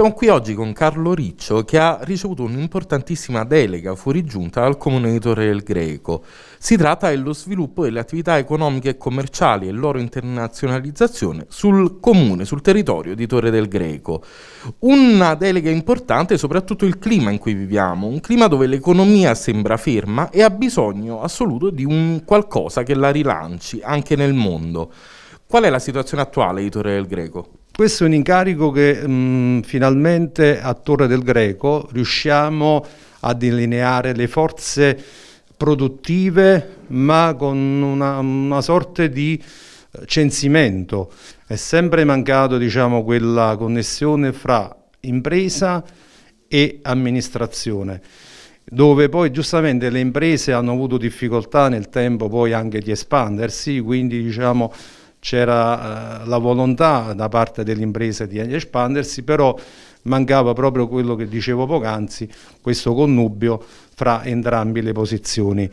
Siamo qui oggi con Carlo Riccio che ha ricevuto un'importantissima delega fuorigiunta dal Comune di Torre del Greco. Si tratta dello sviluppo delle attività economiche e commerciali e loro internazionalizzazione sul comune, sul territorio di Torre del Greco. Una delega importante soprattutto il clima in cui viviamo, un clima dove l'economia sembra ferma e ha bisogno assoluto di un qualcosa che la rilanci anche nel mondo. Qual è la situazione attuale di Torre del Greco? Questo è un incarico che mh, finalmente a Torre del Greco riusciamo a delineare le forze produttive ma con una, una sorta di eh, censimento. È sempre mancato diciamo, quella connessione fra impresa e amministrazione dove poi giustamente le imprese hanno avuto difficoltà nel tempo poi anche di espandersi, quindi diciamo c'era eh, la volontà da parte dell'impresa di espandersi, però mancava proprio quello che dicevo poc'anzi, questo connubio fra entrambe le posizioni.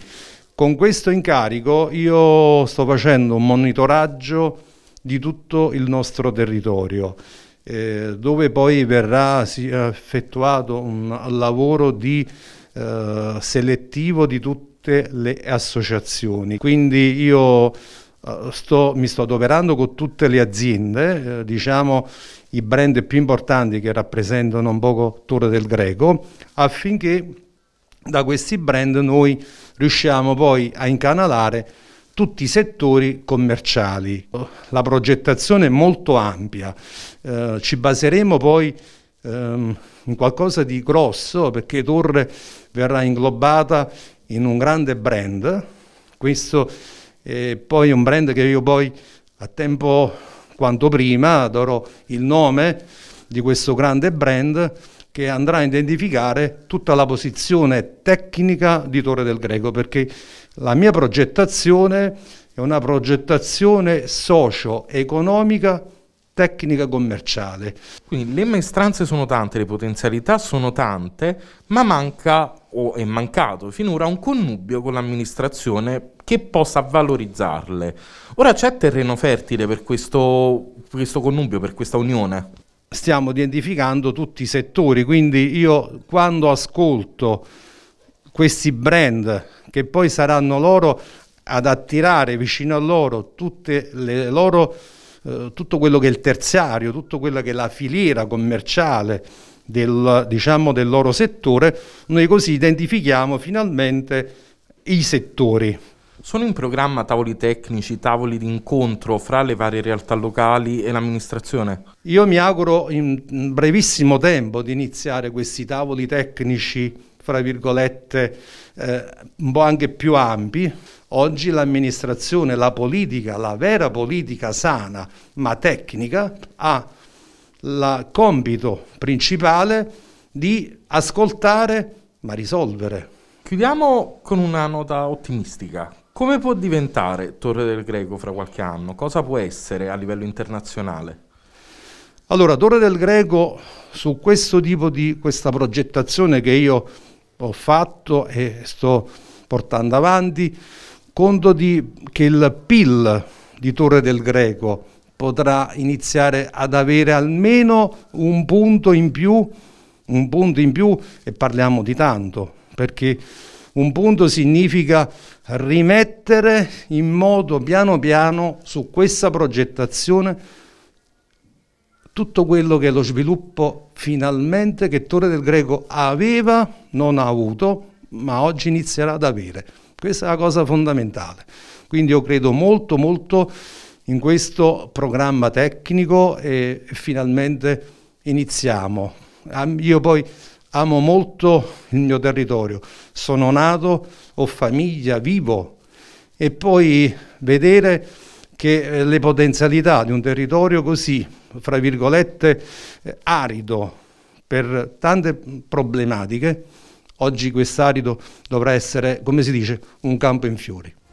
Con questo incarico io sto facendo un monitoraggio di tutto il nostro territorio, eh, dove poi verrà effettuato un lavoro di, eh, selettivo di tutte le associazioni. Quindi io eh, sto, mi sto adoperando con tutte le aziende, eh, diciamo i brand più importanti che rappresentano un poco Torre del Greco, affinché da questi brand noi riusciamo poi a incanalare tutti i settori commerciali. La progettazione è molto ampia, eh, ci baseremo poi ehm, in qualcosa di grosso perché Torre verrà inglobata in un grande brand, questo e poi un brand che io poi a tempo quanto prima darò il nome di questo grande brand che andrà a identificare tutta la posizione tecnica di Torre del Greco, perché la mia progettazione è una progettazione socio-economica tecnica commerciale. Quindi le maestranze sono tante, le potenzialità sono tante, ma manca o è mancato finora un connubio con l'amministrazione che possa valorizzarle. Ora c'è terreno fertile per questo, questo connubio, per questa unione? Stiamo identificando tutti i settori, quindi io quando ascolto questi brand che poi saranno loro ad attirare vicino a loro tutte le loro eh, tutto quello che è il terziario, tutto quello che è la filiera commerciale del, diciamo, del loro settore, noi così identifichiamo finalmente i settori sono in programma tavoli tecnici, tavoli di incontro fra le varie realtà locali e l'amministrazione? Io mi auguro in brevissimo tempo di iniziare questi tavoli tecnici, fra virgolette, eh, un po' anche più ampi. Oggi l'amministrazione, la politica, la vera politica sana ma tecnica, ha il compito principale di ascoltare ma risolvere. Chiudiamo con una nota ottimistica. Come può diventare Torre del Greco fra qualche anno? Cosa può essere a livello internazionale? Allora, Torre del Greco su questo tipo di questa progettazione che io ho fatto e sto portando avanti, conto di, che il PIL di Torre del Greco potrà iniziare ad avere almeno un punto in più, un punto in più e parliamo di tanto, perché un punto significa rimettere in modo piano piano su questa progettazione tutto quello che è lo sviluppo finalmente che Torre del Greco aveva, non ha avuto, ma oggi inizierà ad avere. Questa è la cosa fondamentale. Quindi io credo molto molto in questo programma tecnico e finalmente iniziamo. Io poi amo molto il mio territorio, sono nato, ho famiglia, vivo e poi vedere che eh, le potenzialità di un territorio così, fra virgolette, eh, arido per tante problematiche, oggi quest'arido dovrà essere, come si dice, un campo in fiori.